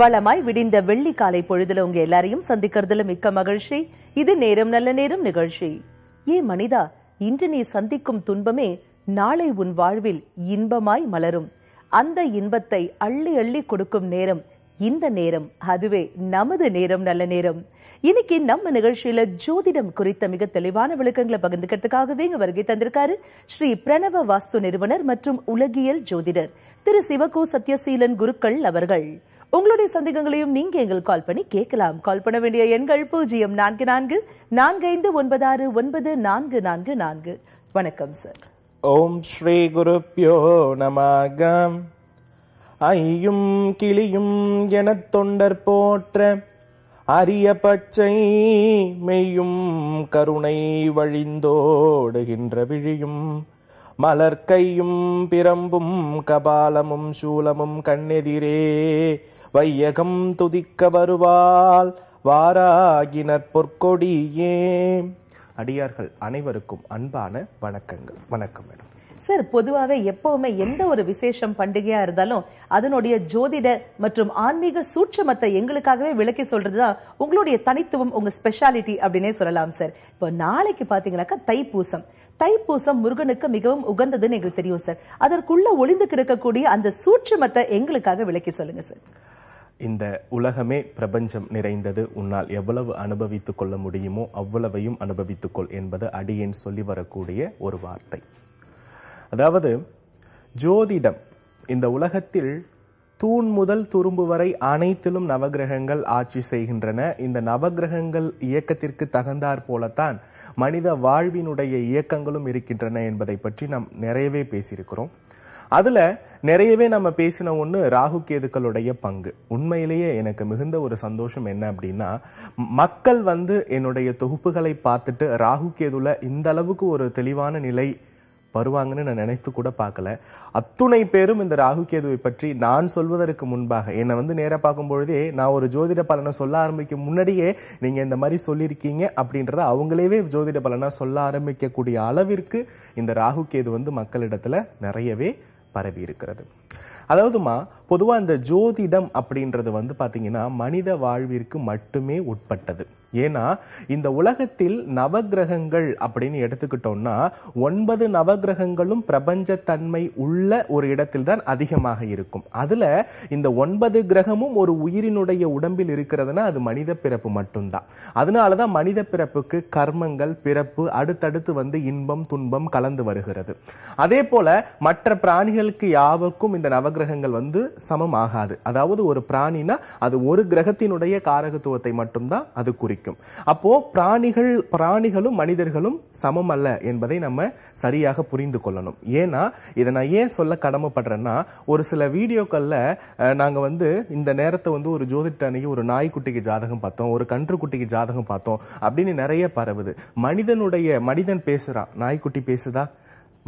வளமாய் விடிந்த வெள்ளி காலை பொழுதுல உங்க எல்லாரையும் சந்திக்கிறதுல மிக்க மகிழ்ச்சி இது நேரம் நல்ல நேரம் நிகழ்ச்சி ஏ மனிதா இன்று நீ சந்திக்கும் துன்பமே நாளை உன் வாழ்வில் இன்பமாய் மலரும் அந்த இன்பத்தை அள்ளி அள்ளி கொடுக்கும் நேரம் இந்த நேரம் அதுவே நமது நேரம் நல்ல நேரம் இன்னைக்கு நம்ம நிகழ்ச்சியில ஜோதிடம் குறித்த மிக தெளிவான விளக்கங்களை பகிர்ந்துக்கிறதுக்காகவே இங்க வருகை தந்திருக்காரு ஸ்ரீ பிரணவ வாஸ்து நிறுவனர் மற்றும் உலகியல் ஜோதிடர் திரு சிவகோ சத்யசீலன் குருக்கள் அவர்கள் உங்களுடைய சந்தேகங்களையும் நீங்க எங்கள் கால் பண்ணி கேட்கலாம் கால் பண்ண வேண்டிய எண்கள் பூஜ்ஜியம் நான்கு நான்கு நான்கு ஐந்து ஒன்பதாறு ஒன்பது நான்கு நான்கு நான்கு வணக்கம் சார் ஓம் ஸ்ரீ பியோ நமாக ஐயும் கிளியும் எனத் தொண்டர் போற்ற அரிய பச்சை மெய்யும் கருணை வழிந்தோடுகின்ற விழியும் மலர்க்கையும் பிரம்பும் கபாலமும் சூலமும் கண்ணெதிரே வையகம் துதிக்க வருவாள் வாராகினர் பொற்கொடியே அடியார்கள் அனைவருக்கும் அன்பான வணக்கங்கள் வணக்கம் மேடம் சார் பொதுவாகவே எப்பவுமே எந்த ஒரு விசேஷம் பண்டிகையா இருந்தாலும் அதனுடைய ஜோதிட மற்றும் ஆன்மீக சூட்சமத்தை எங்களுக்காகவே விளக்கி சொல்றதுதான் உங்களுடைய தனித்துவம் உங்க ஸ்பெஷாலிட்டி அப்படின்னே சொல்லலாம் சார் இப்போ நாளைக்கு பாத்தீங்கன்னாக்க தைப்பூசம் தைப்பூசம் முருகனுக்கு மிகவும் உகந்ததுன்னு எங்களுக்கு தெரியும் சார் அதற்குள்ள ஒளிந்து கிடக்கக்கூடிய அந்த சூட்சமத்தை எங்களுக்காக விளக்கி சொல்லுங்க சார் இந்த உலகமே பிரபஞ்சம் நிறைந்தது உன்னால் எவ்வளவு அனுபவித்து கொள்ள முடியுமோ அவ்வளவையும் அனுபவித்துக்கொள் என்பது அடியேன் சொல்லி வரக்கூடிய ஒரு வார்த்தை அதாவது ஜோதிடம் இந்த உலகத்தில் தூண் முதல் துரும்பு வரை அனைத்திலும் நவகிரகங்கள் ஆட்சி செய்கின்றன இந்த நவகிரகங்கள் இயக்கத்திற்கு தகுந்தாற் போலத்தான் மனித வாழ்வினுடைய இயக்கங்களும் இருக்கின்றன என்பதை பற்றி நாம் நிறையவே பேசியிருக்கிறோம் அதுல நிறையவே நம்ம பேசின ஒன்று ராகு கேதுக்களுடைய பங்கு உண்மையிலேயே எனக்கு மிகுந்த ஒரு சந்தோஷம் என்ன அப்படின்னா மக்கள் வந்து என்னுடைய தொகுப்புகளை பார்த்துட்டு ராகு கேதுல இந்த அளவுக்கு ஒரு தெளிவான நிலை வருவாங்கன்னு நான் நினைத்து கூட பார்க்கல அத்துணை பேரும் இந்த ராகு கேதுவை பற்றி நான் சொல்வதற்கு முன்பாக என்னை வந்து நேராக பார்க்கும்பொழுதே நான் ஒரு ஜோதிட பலனை சொல்ல ஆரம்பிக்கும் முன்னாடியே நீங்கள் இந்த மாதிரி சொல்லியிருக்கீங்க அப்படின்றத அவங்களேவே ஜோதிட பலனாக சொல்ல ஆரம்பிக்கக்கூடிய அளவிற்கு இந்த ராகு கேது வந்து மக்களிடத்தில் நிறையவே பரவி இருக்கிறது அதாவதுமா பொதுவாக இந்த ஜோதிடம் அப்படின்றது வந்து பார்த்தீங்கன்னா மனித வாழ்விற்கு மட்டுமே உட்பட்டது ஏன்னா இந்த உலகத்தில் நவகிரகங்கள் அப்படின்னு எடுத்துக்கிட்டோம்னா ஒன்பது நவகிரகங்களும் பிரபஞ்சத்தன்மை உள்ள ஒரு இடத்தில் தான் அதிகமாக இருக்கும் அதில் இந்த ஒன்பது கிரகமும் ஒரு உயிரினுடைய உடம்பில் இருக்கிறதுனா அது மனித பிறப்பு மட்டும்தான் அதனால தான் மனித பிறப்புக்கு கர்மங்கள் பிறப்பு அடுத்தடுத்து வந்து இன்பம் துன்பம் கலந்து வருகிறது அதே போல மற்ற பிராணிகளுக்கு யாவுக்கும் இந்த நவகிரகங்கள் வந்து சமம் ஆகாது அதாவது ஒரு பிராணினா அது ஒரு கிரகத்தினுடைய காரகத்துவத்தை மட்டும்தான் அது குறிக்கும் அப்போ பிராணிகள் பிராணிகளும் மனிதர்களும் சமம் அல்ல என்பதை நம்ம சரியாக புரிந்து கொள்ளணும் ஏன்னா இதை நான் ஏன் சொல்ல கடமைப்படுறேன்னா ஒரு சில வீடியோக்களில் நாங்கள் வந்து இந்த நேரத்தை வந்து ஒரு ஜோதிட்ட அன்னைக்கு ஒரு நாய்க்குட்டிக்கு ஜாதகம் பார்த்தோம் ஒரு கன்றுக்குட்டிக்கு ஜாதகம் பார்த்தோம் அப்படின்னு நிறைய பரவுது மனிதனுடைய மனிதன் பேசுகிறான் நாய்க்குட்டி பேசுதா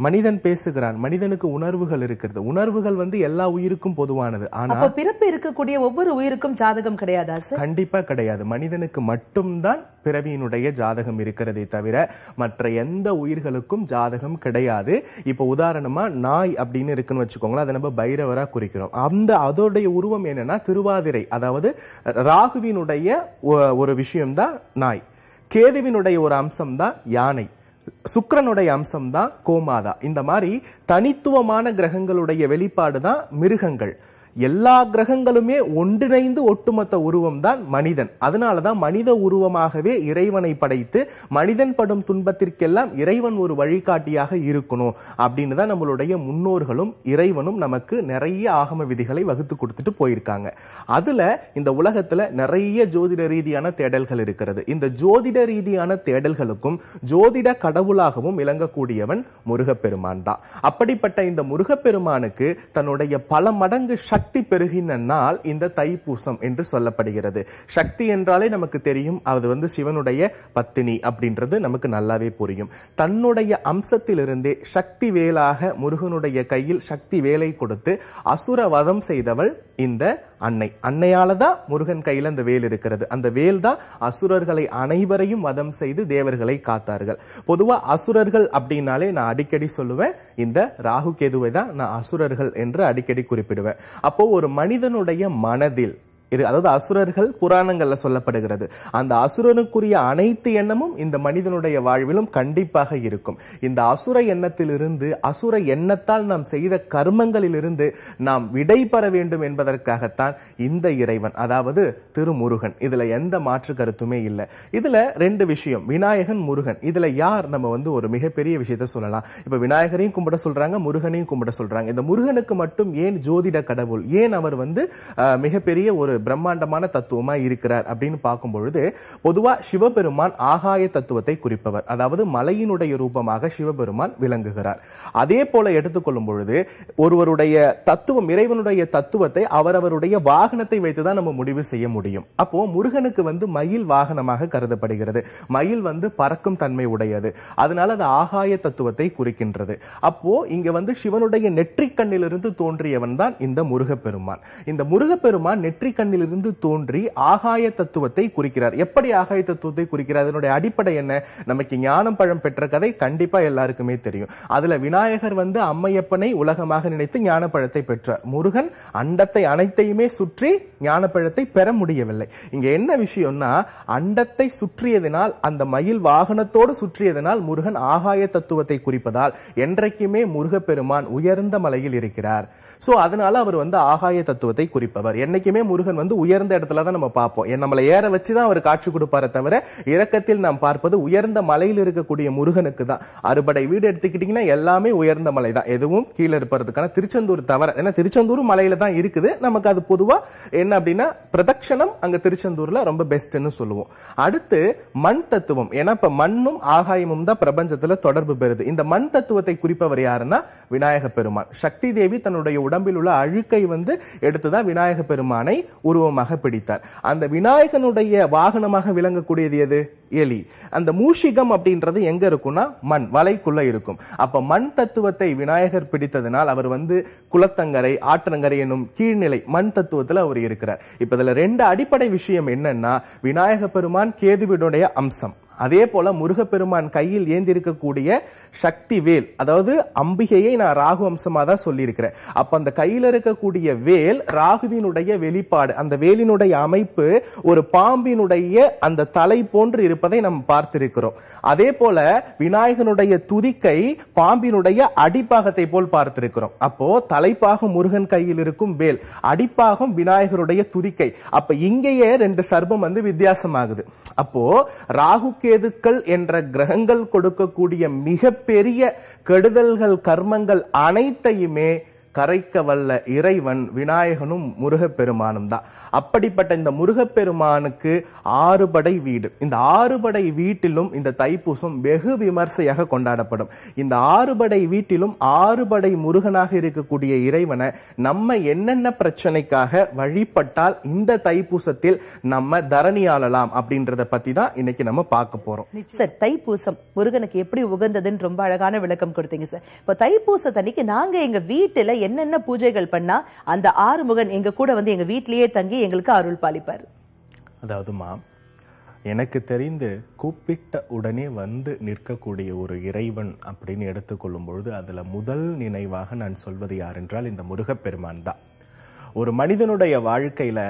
மனிதன் பேசுகிறான் மனிதனுக்கு உணர்வுகள் இருக்கிறது உணர்வுகள் வந்து எல்லா உயிருக்கும் பொதுவானது ஆனா பிறப்பு இருக்கக்கூடிய ஒவ்வொரு உயிருக்கும் ஜாதகம் கிடையாதா கண்டிப்பா கிடையாது மனிதனுக்கு மட்டும்தான் பிறவியினுடைய ஜாதகம் இருக்கிறதே தவிர மற்ற எந்த உயிர்களுக்கும் ஜாதகம் கிடையாது இப்போ உதாரணமா நாய் அப்படின்னு இருக்குன்னு வச்சுக்கோங்களேன் அதை நம்ம பைரவரா குறிக்கிறோம் அந்த அதோடைய உருவம் என்னன்னா திருவாதிரை அதாவது ராகுவினுடைய ஒரு விஷயம்தான் நாய் கேதுவினுடைய ஒரு அம்சம் தான் யானை சுக்கரனுடைய அம்சம் தான் கோமாதா இந்த மாதிரி தனித்துவமான கிரகங்களுடைய வெளிப்பாடு தான் மிருகங்கள் எல்லா கிரகங்களுமே ஒன்றிணைந்து ஒட்டுமொத்த உருவம் தான் மனிதன் அதனால தான் மனித உருவமாகவே இறைவனை படைத்து மனிதன் படும் துன்பத்திற்கெல்லாம் இறைவன் ஒரு வழிகாட்டியாக இருக்கணும் அப்படின்னு தான் நம்மளுடைய முன்னோர்களும் இறைவனும் நமக்கு நிறைய ஆகம விதிகளை வகுத்து கொடுத்துட்டு போயிருக்காங்க அதுல இந்த உலகத்துல நிறைய ஜோதிட ரீதியான தேடல்கள் இருக்கிறது இந்த ஜோதிட ரீதியான தேடல்களுக்கும் ஜோதிட கடவுளாகவும் விளங்கக்கூடியவன் முருகப்பெருமான் தான் அப்படிப்பட்ட இந்த முருகப்பெருமானுக்கு தன்னுடைய பல மடங்கு சக்தி சக்தி பெருகின நாள் இந்த தைப்பூசம் என்று சொல்லப்படுகிறது சக்தி என்றாலே நமக்கு தெரியும் அது வந்து சிவனுடைய பத்தினி அப்படின்றது நமக்கு நல்லாவே புரியும் தன்னுடைய அம்சத்திலிருந்தே சக்தி வேலாக முருகனுடைய கையில் சக்தி வேலை கொடுத்து அசுர வதம் செய்தவள் இந்த அன்னை அன்னையால தான் முருகன் கையில் அந்த வேல் இருக்கிறது அந்த வேல் தான் அசுரர்களை அனைவரையும் வதம் செய்து தேவர்களை காத்தார்கள் பொதுவாக அசுரர்கள் அப்படின்னாலே நான் அடிக்கடி சொல்லுவேன் இந்த ராகு கேதுவை தான் நான் அசுரர்கள் என்று அடிக்கடி குறிப்பிடுவேன் அப்போ ஒரு மனிதனுடைய மனதில் இரு அதாவது அசுரர்கள் புராணங்களில் சொல்லப்படுகிறது அந்த அசுரனுக்குரிய அனைத்து எண்ணமும் இந்த மனிதனுடைய வாழ்விலும் கண்டிப்பாக இருக்கும் இந்த அசுர எண்ணத்திலிருந்து அசுர எண்ணத்தால் நாம் செய்த கர்மங்களிலிருந்து நாம் விடை பெற வேண்டும் என்பதற்காகத்தான் இந்த இறைவன் அதாவது திருமுருகன் இதில் எந்த மாற்று கருத்துமே இல்லை இதில் ரெண்டு விஷயம் விநாயகன் முருகன் இதில் யார் நம்ம வந்து ஒரு மிகப்பெரிய விஷயத்த சொல்லலாம் இப்போ விநாயகரையும் கும்பிட சொல்கிறாங்க முருகனையும் கும்பிட சொல்கிறாங்க இந்த முருகனுக்கு மட்டும் ஏன் ஜோதிட கடவுள் ஏன் அவர் வந்து மிகப்பெரிய ஒரு ஒரு பிரம்மாண்டமான தத்துவமா இருக்கிறார் அப்படின்னு பார்க்கும் பொழுது பொதுவா சிவபெருமான் ஆகாய தத்துவத்தை குறிப்பவர் அதாவது மலையினுடைய ரூபமாக சிவபெருமான் விளங்குகிறார் அதே போல எடுத்துக்கொள்ளும் பொழுது ஒருவருடைய தத்துவம் இறைவனுடைய தத்துவத்தை அவரவருடைய வாகனத்தை வைத்துதான் நம்ம முடிவு செய்ய முடியும் அப்போ முருகனுக்கு வந்து மயில் வாகனமாக கருதப்படுகிறது மயில் வந்து பறக்கும் தன்மை உடையது அதனால அது ஆகாய தத்துவத்தை குறிக்கின்றது அப்போ இங்க வந்து சிவனுடைய நெற்றிக் கண்ணிலிருந்து தோன்றியவன் தான் இந்த முருகப்பெருமான் இந்த முருகப்பெருமான் நெற்றிக் கண்ணிலிருந்து தோன்றி ஆகாய தத்துவத்தை குறிக்கிறார் எப்படி ஆகாய தத்துவத்தை குறிக்கிறார் அதனுடைய அடிப்படை என்ன நமக்கு ஞானம் பழம் பெற்ற கதை கண்டிப்பா எல்லாருக்குமே தெரியும் அதுல விநாயகர் வந்து அம்மையப்பனை உலகமாக நினைத்து ஞான பழத்தை பெற்றார் முருகன் அண்டத்தை அனைத்தையுமே சுற்றி ஞான பழத்தை பெற முடியவில்லை இங்க என்ன விஷயம்னா அண்டத்தை சுற்றியதனால் அந்த மயில் வாகனத்தோடு சுற்றியதனால் முருகன் ஆகாய தத்துவத்தை குறிப்பதால் என்றைக்குமே முருகப்பெருமான் உயர்ந்த மலையில் இருக்கிறார் ஸோ அதனால அவர் வந்து ஆகாய தத்துவத்தை குறிப்பவர் என்னைக்குமே முருகன் வந்து உயர்ந்த இடத்துல தான் நம்ம பார்ப்போம் நம்மளை ஏற வச்சு தான் அவர் காட்சி கொடுப்பாரே தவிர இறக்கத்தில் நாம் பார்ப்பது உயர்ந்த மலையில் இருக்கக்கூடிய முருகனுக்கு தான் அறுபடை வீடு எடுத்துக்கிட்டிங்கன்னா எல்லாமே உயர்ந்த மலை தான் எதுவும் கீழே இருப்பதுக்கான திருச்செந்தூர் தவிர ஏன்னா திருச்செந்தூர் மலையில தான் இருக்குது நமக்கு அது பொதுவாக என்ன அப்படின்னா பிரதட்சணம் அங்கே திருச்செந்தூரில் ரொம்ப பெஸ்ட்னு சொல்லுவோம் அடுத்து மண் தத்துவம் ஏன்னா இப்போ மண்ணும் ஆகாயமும் தான் பிரபஞ்சத்தில் தொடர்பு பெறுது இந்த மண் தத்துவத்தை குறிப்பவர் யாருன்னா விநாயக பெருமான் சக்தி தேவி தன்னுடைய உடம்பில் உள்ள அழுக்கை வந்து எடுத்துதான் விநாயக பெருமானை உருவமாக பிடித்தார் அந்த விநாயகனுடைய வாகனமாக விளங்கக்கூடியது எது எலி அந்த மூஷிகம் அப்படின்றது எங்க இருக்கும்னா மண் வலைக்குள்ள இருக்கும் அப்ப மண் தத்துவத்தை விநாயகர் பிடித்ததனால் அவர் வந்து குளத்தங்கரை ஆற்றங்கரை என்னும் கீழ்நிலை மண் தத்துவத்தில் அவர் இருக்கிறார் இப்ப இதுல ரெண்டு அடிப்படை விஷயம் என்னன்னா விநாயக பெருமான் கேதுவினுடைய அம்சம் அதே போல முருகப்பெருமான் கையில் ஏந்திருக்கக்கூடிய சக்தி வேல் அதாவது அம்பிகையை நான் ராகு அம்சமா தான் சொல்லியிருக்கிறேன் அப்ப அந்த கையில் இருக்கக்கூடிய வேல் ராகுவினுடைய வெளிப்பாடு அந்த வேலினுடைய அமைப்பு ஒரு பாம்பினுடைய அந்த தலை போன்று இருப்பதை நாம் பார்த்திருக்கிறோம் அதே போல விநாயகனுடைய துதிக்கை பாம்பினுடைய அடிப்பாகத்தை போல் பார்த்திருக்கிறோம் அப்போ தலைப்பாகம் முருகன் கையில் இருக்கும் வேல் அடிப்பாகம் விநாயகருடைய துதிக்கை அப்ப இங்கேயே ரெண்டு சர்பம் வந்து வித்தியாசமாகுது அப்போ ராகுக்கு ராகுகேதுக்கள் என்ற கிரகங்கள் கொடுக்கக்கூடிய மிகப்பெரிய கெடுதல்கள் கர்மங்கள் அனைத்தையுமே கரைக்க வல்ல இறைவன் விநாயகனும் முருகப்பெருமானும் தான் அப்படிப்பட்ட இந்த முருகப்பெருமானுக்கு ஆறுபடை வீடு இந்த ஆறுபடை வீட்டிலும் இந்த தைப்பூசம் வெகு விமர்சையாக கொண்டாடப்படும் இந்த ஆறுபடை வீட்டிலும் ஆறுபடை முருகனாக இருக்கக்கூடிய இறைவனை நம்ம என்னென்ன பிரச்சனைக்காக வழிபட்டால் இந்த தைப்பூசத்தில் நம்ம தரணி ஆளலாம் அப்படின்றத பத்தி தான் இன்னைக்கு நம்ம பார்க்க போறோம் சார் தைப்பூசம் முருகனுக்கு எப்படி உகந்ததுன்னு ரொம்ப அழகான விளக்கம் கொடுத்தீங்க சார் இப்போ தைப்பூசத்தன்னைக்கு நாங்க எங்க வீட்டுல என்னென்ன பூஜைகள் பண்ணா அந்த ஆறுமுகன் எங்க கூட வந்து எங்க வீட்டிலேயே தங்கி எங்களுக்கு அருள் பாலிப்பார் அதாவதுமா எனக்கு தெரிந்து கூப்பிட்ட உடனே வந்து நிற்கக்கூடிய ஒரு இறைவன் அப்படின்னு எடுத்துக்கொள்ளும் பொழுது அதில் முதல் நினைவாக நான் சொல்வது யார் என்றால் இந்த முருகப்பெருமான் தான் ஒரு மனிதனுடைய வாழ்க்கையில்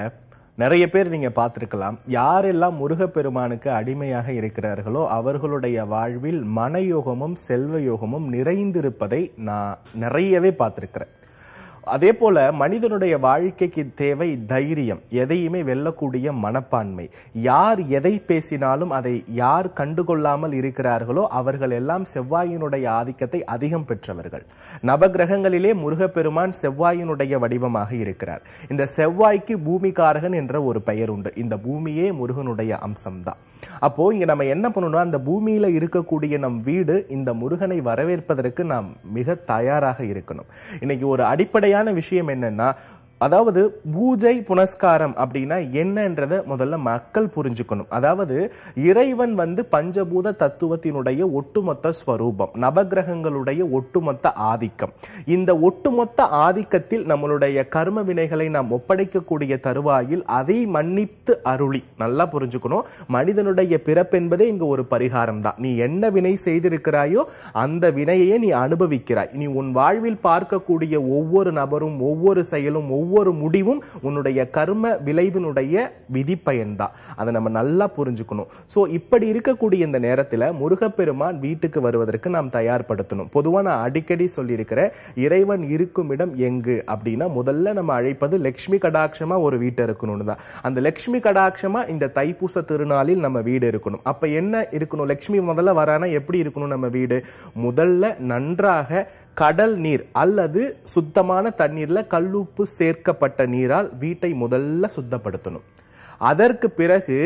நிறைய பேர் நீங்கள் பார்த்துருக்கலாம் யாரெல்லாம் முருகப்பெருமானுக்கு அடிமையாக இருக்கிறார்களோ அவர்களுடைய வாழ்வில் மனயோகமும் செல்வ யோகமும் நிறைந்திருப்பதை நான் நிறையவே பார்த்துருக்கிறேன் அதே போல மனிதனுடைய வாழ்க்கைக்கு தேவை தைரியம் எதையுமே வெல்லக்கூடிய மனப்பான்மை யார் எதை பேசினாலும் அதை யார் கண்டுகொள்ளாமல் இருக்கிறார்களோ அவர்கள் எல்லாம் செவ்வாயினுடைய ஆதிக்கத்தை அதிகம் பெற்றவர்கள் நவகிரகங்களிலே முருகப்பெருமான் செவ்வாயினுடைய வடிவமாக இருக்கிறார் இந்த செவ்வாய்க்கு பூமிகாரகன் என்ற ஒரு பெயர் உண்டு இந்த பூமியே முருகனுடைய அம்சம்தான் அப்போ இங்க நம்ம என்ன பண்ணணும் அந்த பூமியில இருக்கக்கூடிய நம் வீடு இந்த முருகனை வரவேற்பதற்கு நாம் மிக தயாராக இருக்கணும் இன்னைக்கு ஒரு அடிப்படையான உண்மையான விஷயம் என்னன்னா அதாவது பூஜை புனஸ்காரம் அப்படின்னா என்னன்றத முதல்ல மக்கள் புரிஞ்சுக்கணும் அதாவது இறைவன் வந்து பஞ்சபூத தத்துவத்தினுடைய ஒட்டுமொத்த ஸ்வரூபம் நவகிரகங்களுடைய ஒட்டுமொத்த ஆதிக்கம் இந்த ஒட்டுமொத்த ஆதிக்கத்தில் நம்மளுடைய கர்ம வினைகளை நாம் ஒப்படைக்கக்கூடிய தருவாயில் அதை மன்னித்து அருளி நல்லா புரிஞ்சுக்கணும் மனிதனுடைய பிறப்பு என்பதே இங்கு ஒரு பரிகாரம் தான் நீ என்ன வினை செய்திருக்கிறாயோ அந்த வினையே நீ அனுபவிக்கிறாய் நீ உன் வாழ்வில் பார்க்கக்கூடிய ஒவ்வொரு நபரும் ஒவ்வொரு செயலும் ஒவ்வொரு ஒவ்வொரு முடிவும் உன்னுடைய கர்ம விளைவினுடைய விதிப்பயன் தான் அதை நம்ம நல்லா புரிஞ்சுக்கணும் ஸோ இப்படி இருக்கக்கூடிய இந்த நேரத்தில் முருகப்பெருமான் வீட்டுக்கு வருவதற்கு நாம் தயார்படுத்தணும் பொதுவாக நான் அடிக்கடி சொல்லியிருக்கிறேன் இறைவன் இருக்கும் இடம் எங்கு அப்படின்னா முதல்ல நம்ம அழைப்பது லக்ஷ்மி கடாட்சமாக ஒரு வீட்டை இருக்கணும்னு தான் அந்த லக்ஷ்மி கடாட்சமாக இந்த தைப்பூச திருநாளில் நம்ம வீடு இருக்கணும் அப்போ என்ன இருக்கணும் லக்ஷ்மி முதல்ல வரானா எப்படி இருக்கணும் நம்ம வீடு முதல்ல நன்றாக கடல் நீர் அல்லது சுத்தமான தண்ணீரில் கல்லுப்பு சேர்க்கப்பட்ட நீரால் வீட்டை முதல்ல சுத்தப்படுத்தணும் அதற்கு பிறகு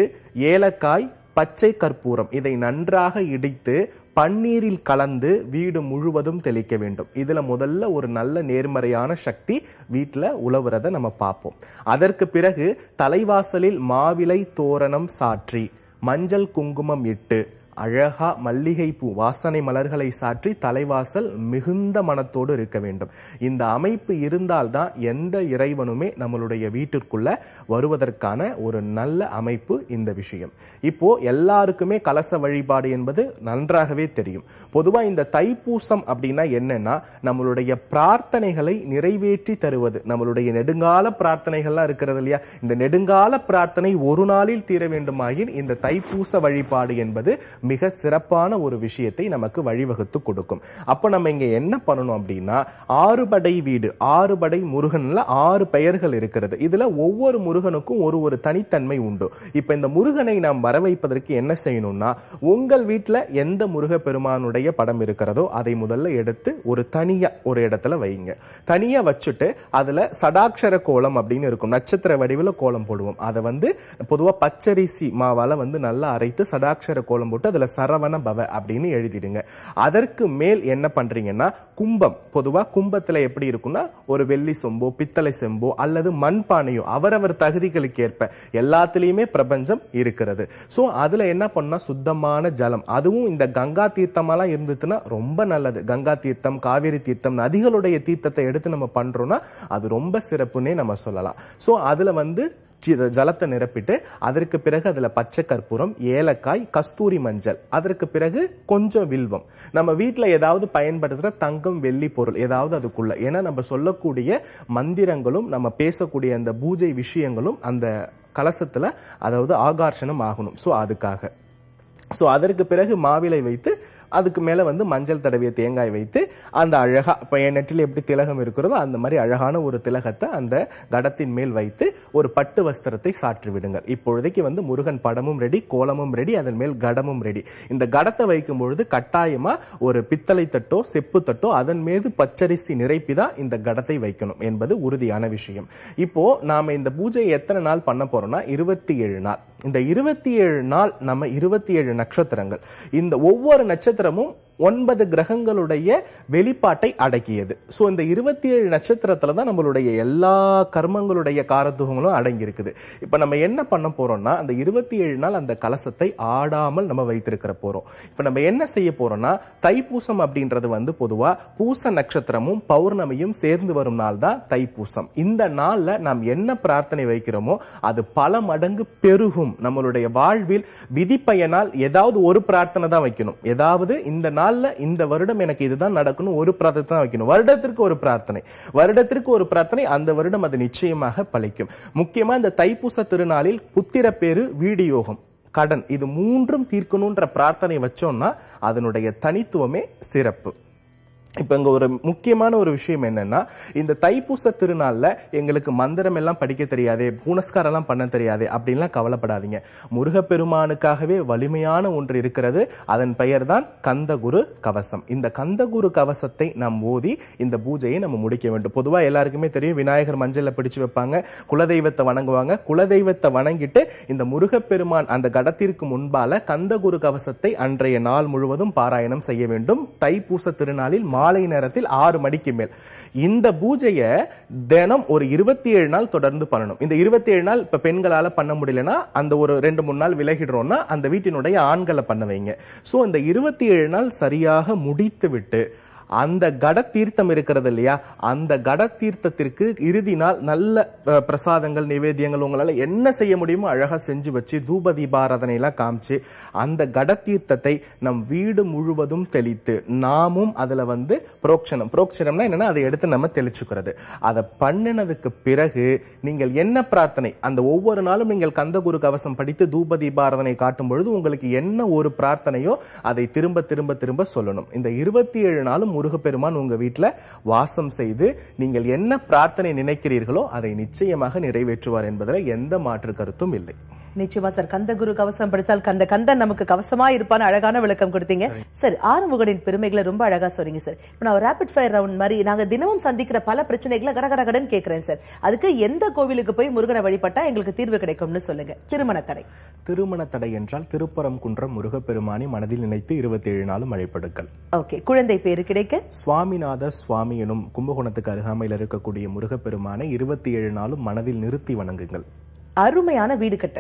ஏலக்காய் பச்சை கற்பூரம் இதை நன்றாக இடித்து பன்னீரில் கலந்து வீடு முழுவதும் தெளிக்க வேண்டும் இதில் முதல்ல ஒரு நல்ல நேர்மறையான சக்தி வீட்டில் உழவுறத நம்ம பார்ப்போம் அதற்கு பிறகு தலைவாசலில் மாவிலை தோரணம் சாற்றி மஞ்சள் குங்குமம் இட்டு அழகா மல்லிகைப்பூ வாசனை மலர்களை சாற்றி தலைவாசல் மிகுந்த மனத்தோடு இருக்க வேண்டும் இந்த அமைப்பு இருந்தால்தான் எந்த இறைவனுமே நம்மளுடைய வீட்டிற்குள்ள வருவதற்கான ஒரு நல்ல அமைப்பு இந்த விஷயம் இப்போ எல்லாருக்குமே கலச வழிபாடு என்பது நன்றாகவே தெரியும் பொதுவாக இந்த தைப்பூசம் அப்படின்னா என்னன்னா நம்மளுடைய பிரார்த்தனைகளை நிறைவேற்றி தருவது நம்மளுடைய நெடுங்கால பிரார்த்தனைகள்லாம் இருக்கிறது இல்லையா இந்த நெடுங்கால பிரார்த்தனை ஒரு நாளில் தீர வேண்டுமாயின் இந்த தைப்பூச வழிபாடு என்பது மிக சிறப்பான ஒரு விஷயத்தை நமக்கு வழிவகுத்து கொடுக்கும் அப்போ நம்ம இங்கே என்ன பண்ணணும் அப்படின்னா ஆறுபடை வீடு ஆறுபடை முருகனில் ஆறு பெயர்கள் இருக்கிறது இதில் ஒவ்வொரு முருகனுக்கும் ஒரு ஒரு தனித்தன்மை உண்டு இப்போ இந்த முருகனை நாம் வரவைப்பதற்கு என்ன செய்யணும்னா உங்கள் வீட்டில் எந்த முருக பெருமானுடைய படம் இருக்கிறதோ அதை முதல்ல எடுத்து ஒரு தனியாக ஒரு இடத்துல வைங்க தனியாக வச்சுட்டு அதில் சடாட்சர கோலம் அப்படின்னு இருக்கும் நட்சத்திர வடிவில் கோலம் போடுவோம் அதை வந்து பொதுவாக பச்சரிசி மாவால் வந்து நல்லா அரைத்து சடாட்சர கோலம் போட்டு அதில் சரவண பவ அப்படின்னு எழுதிடுங்க அதற்கு மேல் என்ன பண்ணுறீங்கன்னா கும்பம் பொதுவாக கும்பத்தில் எப்படி இருக்குன்னா ஒரு வெள்ளி சொம்போ பித்தளை செம்போ அல்லது மண்பானையோ அவரவர் தகுதிகளுக்கு ஏற்ப எல்லாத்துலேயுமே பிரபஞ்சம் இருக்கிறது ஸோ அதில் என்ன பண்ணால் சுத்தமான ஜலம் அதுவும் இந்த கங்கா தீர்த்தமெல்லாம் இருந்துச்சுன்னா ரொம்ப நல்லது கங்கா தீர்த்தம் காவேரி தீர்த்தம் நதிகளுடைய தீர்த்தத்தை எடுத்து நம்ம பண்ணுறோன்னா அது ரொம்ப சிறப்புன்னே நம்ம சொல்லலாம் ஸோ அதில் வந்து ஜலத்தை நிரப்பிட்டு அதற்கு பிறகு அதில் பச்சை கற்பூரம் ஏலக்காய் கஸ்தூரி மஞ்சள் அதற்கு பிறகு கொஞ்சம் வில்வம் நம்ம வீட்டில் ஏதாவது பயன்படுத்துகிற தங்கம் வெள்ளி பொருள் ஏதாவது அதுக்குள்ள ஏன்னா நம்ம சொல்லக்கூடிய மந்திரங்களும் நம்ம பேசக்கூடிய அந்த பூஜை விஷயங்களும் அந்த கலசத்தில் அதாவது ஆகர்ஷணம் ஆகணும் ஸோ அதுக்காக ஸோ அதற்கு பிறகு மாவிலை வைத்து அதுக்கு மேலே வந்து மஞ்சள் தடவிய தேங்காய் வைத்து அந்த அழகா இப்போ என் நெற்றில் எப்படி திலகம் இருக்கிறதோ அந்த மாதிரி அழகான ஒரு திலகத்தை அந்த தடத்தின் மேல் வைத்து ஒரு பட்டு வஸ்திரத்தை சாற்றி விடுங்கள் இப்பொழுதைக்கு வந்து முருகன் படமும் ரெடி கோலமும் ரெடி அதன் மேல் கடமும் ரெடி இந்த கடத்தை வைக்கும் பொழுது கட்டாயமா ஒரு பித்தளை தட்டோ செப்பு தட்டோ அதன் மீது பச்சரிசி நிரப்பி தான் இந்த கடத்தை வைக்கணும் என்பது உறுதியான விஷயம் இப்போ நாம இந்த பூஜையை எத்தனை நாள் பண்ண போறோம்னா இருபத்தி ஏழு நாள் இந்த இருபத்தி ஏழு நாள் நம்ம இருபத்தி ஏழு நட்சத்திரங்கள் இந்த ஒவ்வொரு நட்சத்திரம் సాయంత్రము ஒன்பது கிரகங்களுடைய வெளிப்பாட்டை அடக்கியது ஸோ இந்த இருபத்தி ஏழு நட்சத்திரத்தில் தான் நம்மளுடைய எல்லா கர்மங்களுடைய காரத்துவங்களும் அடங்கியிருக்குது இப்போ நம்ம என்ன பண்ண போறோம்னா அந்த இருபத்தி ஏழு நாள் அந்த கலசத்தை ஆடாமல் நம்ம வைத்திருக்கிற போகிறோம் இப்போ நம்ம என்ன செய்ய போறோம்னா தைப்பூசம் அப்படின்றது வந்து பொதுவாக பூச நட்சத்திரமும் பௌர்ணமியும் சேர்ந்து வரும் நாள் தான் தைப்பூசம் இந்த நாளில் நாம் என்ன பிரார்த்தனை வைக்கிறோமோ அது பல மடங்கு பெருகும் நம்மளுடைய வாழ்வில் விதிப்பயனால் ஏதாவது ஒரு பிரார்த்தனை தான் வைக்கணும் ஏதாவது இந்த நாள் நாள்ல இந்த வருடம் எனக்கு இதுதான் நடக்கணும் ஒரு பிரார்த்தனை தான் வைக்கணும் வருடத்திற்கு ஒரு பிரார்த்தனை வருடத்திற்கு ஒரு பிரார்த்தனை அந்த வருடம் அது நிச்சயமாக பழிக்கும் முக்கியமாக இந்த தைப்பூச திருநாளில் புத்திர பேரு வீடியோகம் கடன் இது மூன்றும் தீர்க்கணுன்ற பிரார்த்தனை வச்சோம்னா அதனுடைய தனித்துவமே சிறப்பு இப்போ இங்கே ஒரு முக்கியமான ஒரு விஷயம் என்னென்னா இந்த தைப்பூச திருநாளில் எங்களுக்கு மந்திரம் எல்லாம் படிக்க தெரியாதே பூனஸ்காரெல்லாம் பண்ண தெரியாதே அப்படின்லாம் கவலைப்படாதீங்க முருகப்பெருமானுக்காகவே வலிமையான ஒன்று இருக்கிறது அதன் பெயர் தான் கந்தகுரு கவசம் இந்த கந்தகுரு கவசத்தை நாம் ஓதி இந்த பூஜையை நம்ம முடிக்க வேண்டும் பொதுவாக எல்லாருக்குமே தெரியும் விநாயகர் மஞ்சளில் பிடிச்சு வைப்பாங்க குலதெய்வத்தை வணங்குவாங்க குலதெய்வத்தை வணங்கிட்டு இந்த முருகப்பெருமான் அந்த கடத்திற்கு முன்பால கந்தகுரு கவசத்தை அன்றைய நாள் முழுவதும் பாராயணம் செய்ய வேண்டும் தைப்பூச திருநாளில் மா மாலை நேரத்தில் ஆறு மணிக்கு மேல் இந்த பூஜையை தினம் ஒரு இருபத்தி ஏழு நாள் தொடர்ந்து பண்ணணும் இந்த இருபத்தி ஏழு நாள் இப்போ பெண்களால் பண்ண முடியலன்னா அந்த ஒரு ரெண்டு மூணு நாள் விலகிடுறோம்னா அந்த வீட்டினுடைய ஆண்களை பண்ண வைங்க ஸோ இந்த இருபத்தி ஏழு நாள் சரியாக முடித்து விட்டு அந்த கட தீர்த்தம் இருக்கிறது இல்லையா அந்த கட தீர்த்தத்திற்கு இறுதி நாள் நல்ல பிரசாதங்கள் நிவேதியங்கள் உங்களால் என்ன செய்ய முடியுமோ அழகாக செஞ்சு வச்சு தூப தீபாராதனைலாம் காமிச்சு அந்த கட தீர்த்தத்தை நம் வீடு முழுவதும் தெளித்து நாமும் அதில் வந்து புரோக்ஷனம் புரோக்ஷனம்னா என்னன்னா அதை எடுத்து நம்ம தெளிச்சுக்கிறது அதை பண்ணினதுக்கு பிறகு நீங்கள் என்ன பிரார்த்தனை அந்த ஒவ்வொரு நாளும் நீங்கள் கந்தகுரு கவசம் படித்து தூப தீபாராதனை காட்டும் பொழுது உங்களுக்கு என்ன ஒரு பிரார்த்தனையோ அதை திரும்ப திரும்ப திரும்ப சொல்லணும் இந்த இருபத்தி ஏழு நாளும் முருகப்பெருமான் உங்க வீட்டில் வாசம் செய்து நீங்கள் என்ன பிரார்த்தனை நினைக்கிறீர்களோ அதை நிச்சயமாக நிறைவேற்றுவார் என்பதில் எந்த மாற்று கருத்தும் இல்லை நிச்சயமா சார் கந்த குரு கவசம் படித்தால் கந்த கந்தன் நமக்கு கவசமா இருப்பான அழகான விளக்கம் கொடுத்தீங்க சார் ஆறுமுகனின் பெருமைகளை ரொம்ப அழகா சொல்றீங்க சார் இப்போ நான் ரேபிட் ஃபயர் ரவுண்ட் மாதிரி நாங்க தினமும் சந்திக்கிற பல பிரச்சனைகளை கடகடகடன் கேட்கிறேன் சார் அதுக்கு எந்த கோவிலுக்கு போய் முருகனை வழிபட்டா எங்களுக்கு தீர்வு கிடைக்கும்னு சொல்லுங்க திருமண தடை திருமண தடை என்றால் திருப்பரம் குன்றம் முருகப்பெருமானி மனதில் நினைத்து இருபத்தி ஏழு நாளும் மழைப்படுக்கள் ஓகே குழந்தை பேரு கிடைக்க இருக்கேன் சுவாமிநாத சுவாமி எனும் கும்பகோணத்துக்கு அருகாமையில் இருக்கக்கூடிய முருகப்பெருமானை இருபத்தி ஏழு நாளும் மனதில் நிறுத்தி வணங்குங்கள் அருமையான வீடு கட்ட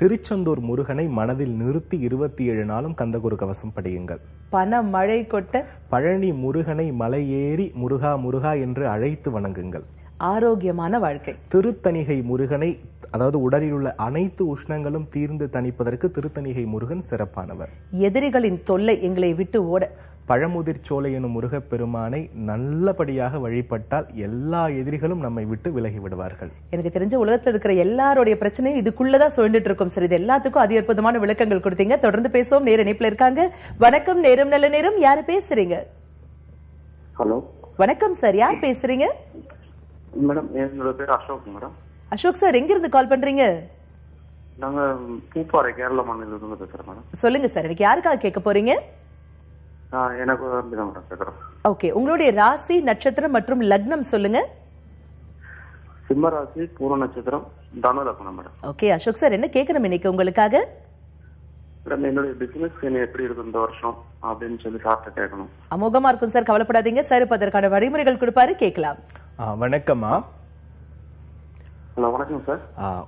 திருச்செந்தூர் முருகனை மனதில் நிறுத்தி இருபத்தி ஏழு நாளும் கந்தகுரு கவசம் படியுங்கள் பண மழை கொட்ட பழனி முருகனை மலை ஏறி முருகா முருகா என்று அழைத்து வணங்குங்கள் ஆரோக்கியமான வாழ்க்கை திருத்தணிகை முருகனை அதாவது உடலில் உள்ள அனைத்து உஷ்ணங்களும் தீர்ந்து தணிப்பதற்கு திருத்தணிகை முருகன் சிறப்பானவர் எதிரிகளின் தொல்லை எங்களை விட்டு ஓட பழமுதிர் சோலை எனும் முருகப்பெருமானை நல்லபடியாக வழிபட்டால் எல்லா எதிரிகளும் நம்மை விட்டு விலகி விடுவார்கள் எனக்கு தெரிஞ்ச உலகத்தில் இருக்கிற எல்லாருடைய பிரச்சனையும் இதுக்குள்ளதான் சொல்லிட்டு இருக்கும் சார் இது எல்லாத்துக்கும் அதி அற்புதமான விளக்கங்கள் கொடுத்தீங்க தொடர்ந்து பேசுவோம் நேர இணைப்புல இருக்காங்க வணக்கம் நேரம் நல்ல நேரம் யாரு பேசுறீங்க ஹலோ வணக்கம் சார் யார் பேசுறீங்க மேடம் என்னோட பேர் அசோக் மேடம் அசோக் சார் எங்க இருந்து கால் பண்றீங்க நாங்க பூப்பாறை கேரள மாநிலத்திலிருந்து பேசுறேன் மேடம் சொல்லுங்க சார் எனக்கு யாருக்காக கேட்க போறீங்க எனக்கு அப்படிதான் மேடம் ஓகே உங்களுடைய ராசி நட்சத்திரம் மற்றும் லக்னம் சொல்லுங்க சிம்ம ராசி பூர்ண நட்சத்திரம் தனு லக்னம் மேடம் ஓகே அசோக் சார் என்ன கேக்குறோம் இன்னைக்கு உங்களுக்காக மேடம் என்னுடைய பிசினஸ் எப்படி இருக்கும் இந்த வருஷம் அப்படின்னு சொல்லி சார்ட்ட கேட்கணும் அமோகமா இருக்கும் சார் கவலைப்படாதீங்க சார் இப்ப அதற்கான வழிமுறைகள் கொடுப்பாரு கேட்கலாம் வணக்கம்மா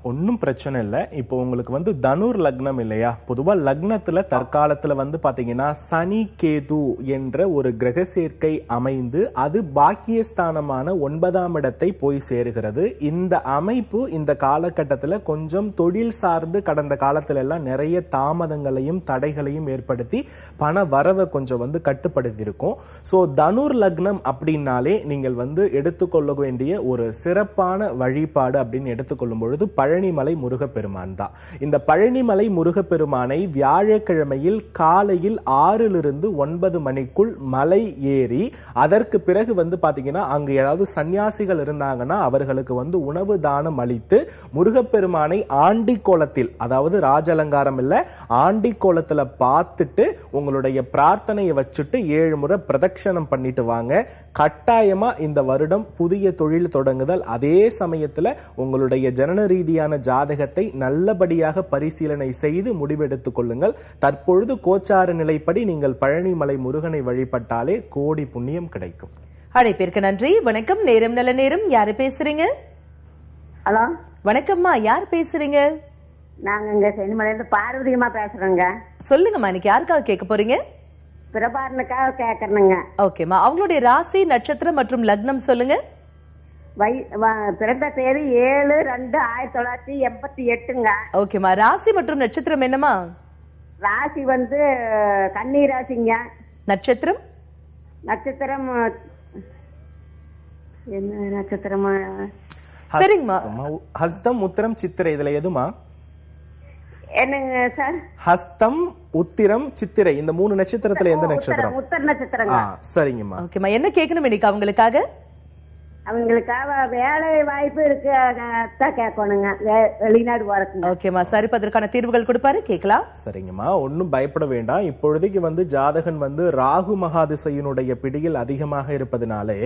ஒன்னும் பிரச்சனை இல்ல இப்போ உங்களுக்கு வந்து தனுர் லக்னம் இல்லையா பொதுவா லக்னத்துல தற்காலத்துல வந்து பாத்தீங்கன்னா சனி கேது என்ற ஒரு கிரக சேர்க்கை அமைந்து அது பாக்கியஸ்தானமான ஒன்பதாம் இடத்தை போய் சேருகிறது இந்த அமைப்பு இந்த காலகட்டத்துல கொஞ்சம் தொழில் சார்ந்து கடந்த காலத்துல எல்லாம் நிறைய தாமதங்களையும் தடைகளையும் ஏற்படுத்தி பண வரவை கொஞ்சம் வந்து கட்டுப்படுத்தி இருக்கும் சோ தனுர் லக்னம் அப்படின்னாலே நீங்கள் வந்து எடுத்துக்கொள்ள வேண்டிய ஒரு சிறப்பான வழிபாடு அப்படின்னு அப்படின்னு எடுத்துக்கொள்ளும் பொழுது பழனிமலை முருகப்பெருமான் தான் இந்த பழனிமலை முருகப்பெருமானை வியாழக்கிழமையில் காலையில் ஆறிலிருந்து ஒன்பது மணிக்குள் மலை ஏறி அதற்கு பிறகு வந்து பார்த்தீங்கன்னா அங்கு ஏதாவது சன்னியாசிகள் இருந்தாங்கன்னா அவர்களுக்கு வந்து உணவு தானம் அளித்து முருகப்பெருமானை ஆண்டி கோலத்தில் அதாவது ராஜலங்காரம் இல்லை ஆண்டி கோலத்தில் பார்த்துட்டு உங்களுடைய பிரார்த்தனையை வச்சுட்டு ஏழு முறை பிரதட்சணம் பண்ணிட்டு வாங்க கட்டாயமா இந்த வருடம் புதிய தொழில் தொடங்குதல் அதே சமயத்தில் உங்க உங்களுடைய ஜனன ரீதியான ஜாதகத்தை நல்லபடியாக பரிசீலனை செய்து முடிவெடுத்துக் கொள்ளுங்கள் தற்பொழுது கோச்சார நிலைப்படி நீங்கள் பழனிமலை முருகனை வழிபட்டாலே கோடி புண்ணியம் கிடைக்கும் அழைப்பிற்கு நன்றி வணக்கம் நேரம் நல்ல நேரம் யாரு பேசுறீங்க ஹலோ வணக்கம்மா யார் பேசுறீங்க நாங்க இங்க சென்னிமலையில பார்வதியமா பேசுறோங்க சொல்லுங்கம்மா இன்னைக்கு யாருக்காக கேட்க போறீங்க பிரபாரனுக்காக கேட்கணுங்க ஓகேம்மா அவங்களுடைய ராசி நட்சத்திரம் மற்றும் லக்னம் சொல்லுங்க வை பிறந்த தேதி ஏழு ரெண்டு ஆயிரத்தி தொள்ளாயிரத்தி எண்பத்தி எட்டுங்க ஓகேம்மா ராசி மற்றும் நட்சத்திரம் என்னம்மா ராசி வந்து கன்னி ராசிங்க நட்சத்திரம் நட்சத்திரம் என்ன நட்சத்திரமா சரிங்கம்மா ஹஸ்தம் உத்திரம் சித்திரை இதுல எதுமா என்னங்க சார் ஹஸ்தம் உத்திரம் சித்திரை இந்த மூணு நட்சத்திரத்துல எந்த நட்சத்திரம் உத்தர நட்சத்திரம் சரிங்கம்மா ஓகேம்மா என்ன கேட்கணும் இன்னைக்கு அவங்களுக்காக அவங்களுக்காக வேலை வாய்ப்பு இருக்கு கேட்கணுங்க வெளிநாடு போறதுங்க ஓகேம்மா அதற்கான தீர்வுகள் கொடுப்பாரு கேட்கலாம் சரிங்கம்மா ஒன்றும் பயப்பட வேண்டாம் இப்பொழுதைக்கு வந்து ஜாதகன் வந்து ராகு மகாதிசையினுடைய பிடியில் அதிகமாக இருப்பதனாலே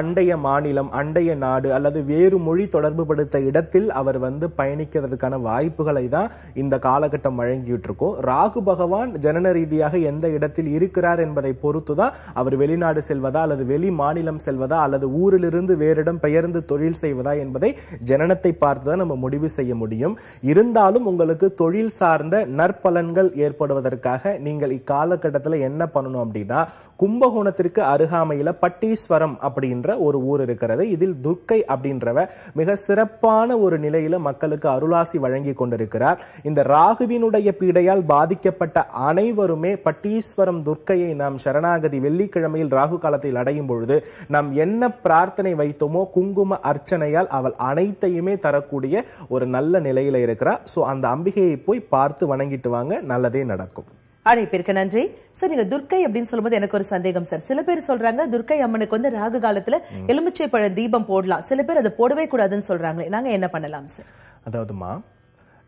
அண்டைய மாநிலம் அண்டைய நாடு அல்லது வேறு மொழி தொடர்பு படுத்த இடத்தில் அவர் வந்து பயணிக்கிறதுக்கான வாய்ப்புகளை தான் இந்த காலகட்டம் வழங்கிட்டு இருக்கும் ராகு பகவான் ஜனன ரீதியாக எந்த இடத்தில் இருக்கிறார் என்பதை பொறுத்து தான் அவர் வெளிநாடு செல்வதா அல்லது வெளி மாநிலம் செல்வதா அல்லது ஊரில் இடத்திலிருந்து வேறிடம் பெயர்ந்து தொழில் செய்வதா என்பதை ஜனனத்தை பார்த்து தான் நம்ம முடிவு செய்ய முடியும் இருந்தாலும் உங்களுக்கு தொழில் சார்ந்த நற்பலன்கள் ஏற்படுவதற்காக நீங்கள் இக்காலகட்டத்தில் என்ன பண்ணணும் அப்படின்னா கும்பகோணத்திற்கு அருகாமையில் பட்டீஸ்வரம் அப்படின்ற ஒரு ஊர் இருக்கிறது இதில் துர்க்கை அப்படின்றவ மிக சிறப்பான ஒரு நிலையில மக்களுக்கு அருளாசி வழங்கி கொண்டிருக்கிறார் இந்த ராகுவினுடைய பீடையால் பாதிக்கப்பட்ட அனைவருமே பட்டீஸ்வரம் துர்க்கையை நாம் சரணாகதி வெள்ளிக்கிழமையில் ராகு காலத்தில் அடையும் பொழுது நாம் என்ன பிரார்த்தனை பிரார்த்தனை வைத்தோமோ குங்கும அர்ச்சனையால் அவள் அனைத்தையுமே தரக்கூடிய ஒரு நல்ல நிலையில இருக்கிறா சோ அந்த அம்பிகையை போய் பார்த்து வணங்கிட்டு வாங்க நல்லதே நடக்கும் அழைப்பிற்கு நன்றி சார் நீங்க துர்க்கை அப்படின்னு சொல்லும்போது எனக்கு ஒரு சந்தேகம் சார் சில பேர் சொல்றாங்க துர்கை அம்மனுக்கு வந்து ராகு காலத்துல எலுமிச்சை பழ தீபம் போடலாம் சில பேர் அதை போடவே கூடாதுன்னு சொல்றாங்க நாங்க என்ன பண்ணலாம் சார் அதாவதுமா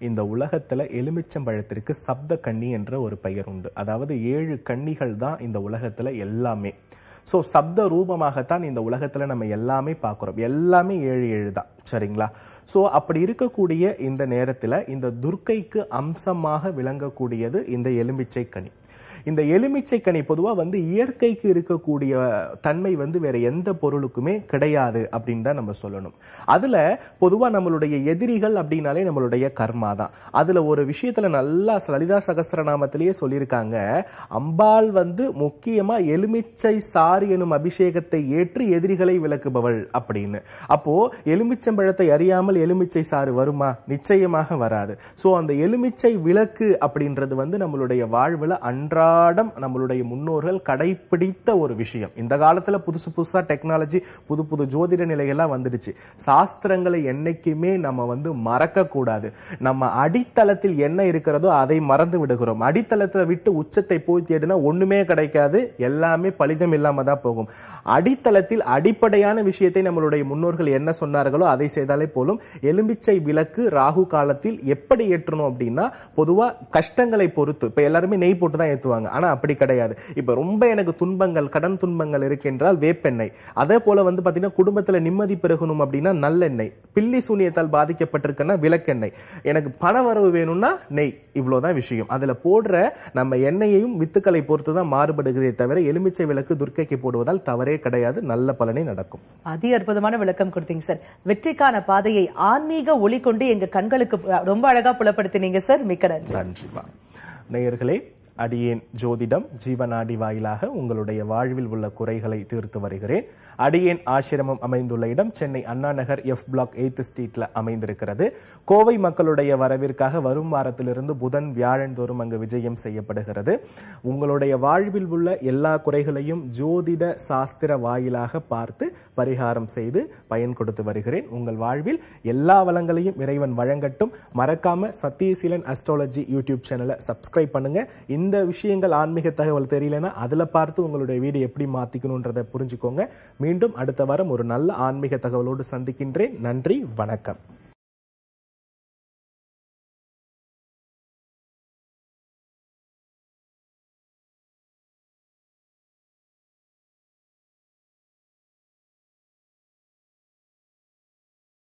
இந்த உலகத்துல எலுமிச்சம்பழத்திற்கு சப்த கண்ணி என்ற ஒரு பெயர் உண்டு அதாவது ஏழு கண்ணிகள் தான் இந்த உலகத்துல எல்லாமே ஸோ சப்த ரூபமாகத்தான் இந்த உலகத்தில் நம்ம எல்லாமே பார்க்குறோம் எல்லாமே ஏழு ஏழு தான் சரிங்களா ஸோ அப்படி இருக்கக்கூடிய இந்த நேரத்தில் இந்த துர்க்கைக்கு அம்சமாக விளங்கக்கூடியது இந்த எலும்பிச்சை கனி இந்த எலுமிச்சை கனி பொதுவாக வந்து இயற்கைக்கு இருக்கக்கூடிய தன்மை வந்து வேற எந்த பொருளுக்குமே கிடையாது அப்படின்னு தான் நம்ம சொல்லணும் அதில் பொதுவாக நம்மளுடைய எதிரிகள் அப்படின்னாலே நம்மளுடைய கர்மா தான் அதில் ஒரு விஷயத்தில் நல்லா லலிதா நாமத்திலேயே சொல்லியிருக்காங்க அம்பாள் வந்து முக்கியமாக எலுமிச்சை சாறு எனும் அபிஷேகத்தை ஏற்று எதிரிகளை விளக்குபவள் அப்படின்னு அப்போ எலுமிச்சம்பழத்தை அறியாமல் எலுமிச்சை சாறு வருமா நிச்சயமாக வராது ஸோ அந்த எலுமிச்சை விளக்கு அப்படின்றது வந்து நம்மளுடைய வாழ்வில் அன்றா அன்றாடம் நம்மளுடைய முன்னோர்கள் கடைபிடித்த ஒரு விஷயம் இந்த காலத்தில் புதுசு புதுசாக டெக்னாலஜி புது புது ஜோதிட நிலைகள்லாம் வந்துடுச்சு சாஸ்திரங்களை என்னைக்குமே நம்ம வந்து மறக்கக்கூடாது நம்ம அடித்தளத்தில் என்ன இருக்கிறதோ அதை மறந்து விடுகிறோம் அடித்தளத்தில் விட்டு உச்சத்தை போய் தேடினா ஒன்றுமே கிடைக்காது எல்லாமே பலிதம் இல்லாமல் தான் போகும் அடித்தளத்தில் அடிப்படையான விஷயத்தை நம்மளுடைய முன்னோர்கள் என்ன சொன்னார்களோ அதை செய்தாலே போலும் எலும்பிச்சை விளக்கு ராகு காலத்தில் எப்படி ஏற்றணும் அப்படின்னா பொதுவாக கஷ்டங்களை பொறுத்து இப்போ எல்லாருமே நெய் போட்டு தான் ஏற்றுவாங்க ஆனால் அப்படி கிடையாது இப்போ ரொம்ப எனக்கு துன்பங்கள் கடன் துன்பங்கள் இருக்கின்றால் வேப்பெண்ணெய் அதே போல வந்து பார்த்தீங்கன்னா குடும்பத்தில் நிம்மதி பெருகணும் அப்படின்னா நல்லெண்ணெய் பில்லி சூனியத்தால் பாதிக்கப்பட்டிருக்குன்னா விளக்கெண்ணெய் எனக்கு பண வரவு வேணும்னா நெய் இவ்வளோதான் விஷயம் அதில் போடுற நம்ம எண்ணெயையும் வித்துக்களை பொறுத்து தான் மாறுபடுகிறதே தவிர எலுமிச்சை விளக்கு துர்க்கைக்கு போடுவதால் தவறே கிடையாது நல்ல பலனை நடக்கும் அதி அற்புதமான விளக்கம் கொடுத்தீங்க சார் வெற்றிக்கான பாதையை ஆன்மீக ஒளி கொண்டு எங்க கண்களுக்கு ரொம்ப அழகா புலப்படுத்தினீங்க சார் மிக்க நன்றி நன்றிமா நேயர்களே அடியேன் ஜோதிடம் ஜீவநாடி வாயிலாக உங்களுடைய வாழ்வில் உள்ள குறைகளை தீர்த்து வருகிறேன் அடியேன் ஆசிரமம் அமைந்துள்ள இடம் Chennai Anna Nagar F block eighth ஸ்ட்ரீட்ல அமைந்திருக்கிறது கோவை மக்களுடைய வரவிற்காக வரும் வாரத்திலிருந்து புதன் வியாழன் தோறும் அங்கு விஜயம் செய்யப்படுகிறது உங்களுடைய வாழ்வில் உள்ள எல்லா குறைகளையும் ஜோதிட சாஸ்திர வாயிலாக பார்த்து பரிகாரம் செய்து பயன் கொடுத்து வருகிறேன் உங்கள் வாழ்வில் எல்லா வளங்களையும் இறைவன் வழங்கட்டும் மறக்காம சத்தியசீலன் அஸ்ட்ராலஜி யூடியூப் சேனலை சப்ஸ்கிரைப் பண்ணுங்க இந்த இந்த விஷயங்கள் ஆன்மீக தகவல் தெரியலன்னா அதில் பார்த்து உங்களுடைய வீடு எப்படி மாற்றிக்கணுன்றதை புரிஞ்சுக்கோங்க மீண்டும் அடுத்த வாரம் ஒரு நல்ல ஆன்மீக தகவலோடு சந்திக்கின்றேன் நன்றி வணக்கம்